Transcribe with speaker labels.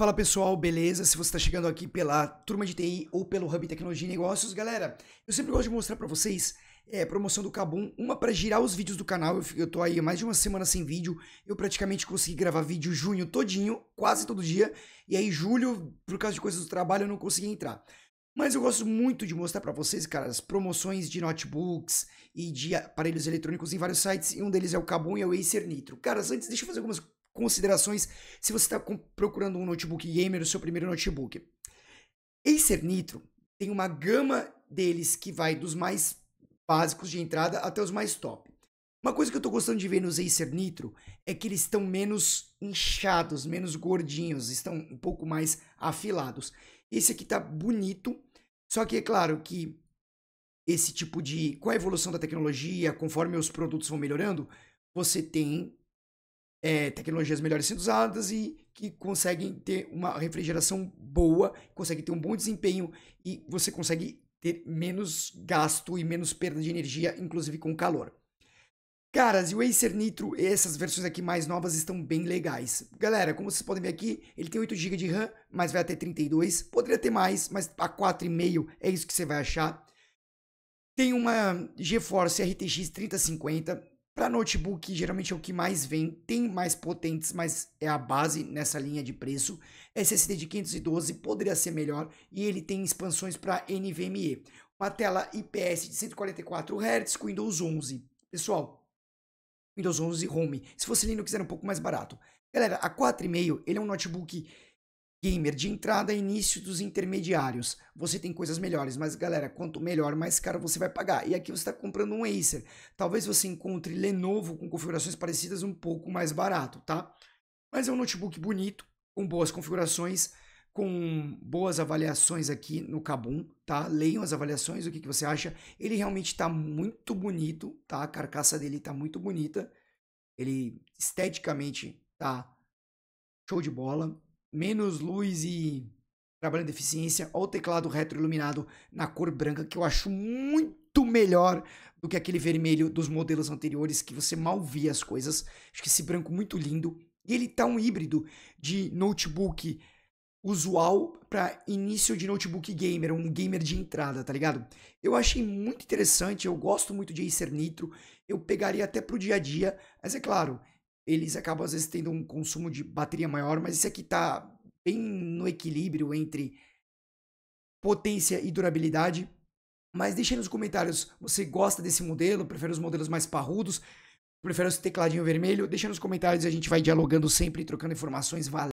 Speaker 1: Fala pessoal, beleza? Se você está chegando aqui pela Turma de TI ou pelo Hub Tecnologia e Negócios, galera, eu sempre gosto de mostrar para vocês é, promoção do Kabum, uma para girar os vídeos do canal, eu, eu tô aí mais de uma semana sem vídeo, eu praticamente consegui gravar vídeo junho todinho, quase todo dia, e aí julho, por causa de coisas do trabalho, eu não consegui entrar. Mas eu gosto muito de mostrar para vocês, cara, as promoções de notebooks e de aparelhos eletrônicos em vários sites, e um deles é o Kabum e é o Acer Nitro. Caras, antes, deixa eu fazer algumas considerações se você está procurando um notebook gamer, o seu primeiro notebook. Acer Nitro tem uma gama deles que vai dos mais básicos de entrada até os mais top. Uma coisa que eu estou gostando de ver nos Acer Nitro é que eles estão menos inchados, menos gordinhos, estão um pouco mais afilados. Esse aqui está bonito, só que é claro que esse tipo de. Com a evolução da tecnologia, conforme os produtos vão melhorando, você tem é, tecnologias melhores sendo usadas e que conseguem ter uma refrigeração boa, conseguem ter um bom desempenho e você consegue ter menos gasto e menos perda de energia, inclusive com calor. Caras, e o Acer Nitro, essas versões aqui mais novas estão bem legais. Galera, como vocês podem ver aqui, ele tem 8GB de RAM, mas vai até 32. Poderia ter mais, mas a 4,5 é isso que você vai achar. Tem uma GeForce RTX 3050, para notebook, geralmente é o que mais vem, tem mais potentes, mas é a base nessa linha de preço. SSD de 512 poderia ser melhor e ele tem expansões para NVMe. Uma tela IPS de 144 Hz com Windows 11. Pessoal, Windows 11 Home. Se fosse Linux era um pouco mais barato. Galera, a 4,5 ele é um notebook Gamer, de entrada, início dos intermediários. Você tem coisas melhores, mas galera, quanto melhor, mais caro você vai pagar. E aqui você está comprando um Acer. Talvez você encontre Lenovo com configurações parecidas um pouco mais barato, tá? Mas é um notebook bonito, com boas configurações, com boas avaliações aqui no Kabum, tá? Leiam as avaliações, o que, que você acha. Ele realmente está muito bonito, tá? A carcaça dele está muito bonita. Ele esteticamente tá show de bola menos luz e trabalhando de eficiência, ou teclado retroiluminado na cor branca, que eu acho muito melhor do que aquele vermelho dos modelos anteriores, que você mal via as coisas. Acho que esse branco muito lindo. E ele tá um híbrido de notebook usual para início de notebook gamer, um gamer de entrada, tá ligado? Eu achei muito interessante, eu gosto muito de Acer Nitro, eu pegaria até pro dia a dia, mas é claro, eles acabam às vezes tendo um consumo de bateria maior, mas esse aqui está bem no equilíbrio entre potência e durabilidade. Mas deixe aí nos comentários, você gosta desse modelo, prefere os modelos mais parrudos, prefere esse tecladinho vermelho? Deixe nos comentários, a gente vai dialogando sempre, trocando informações, valeu!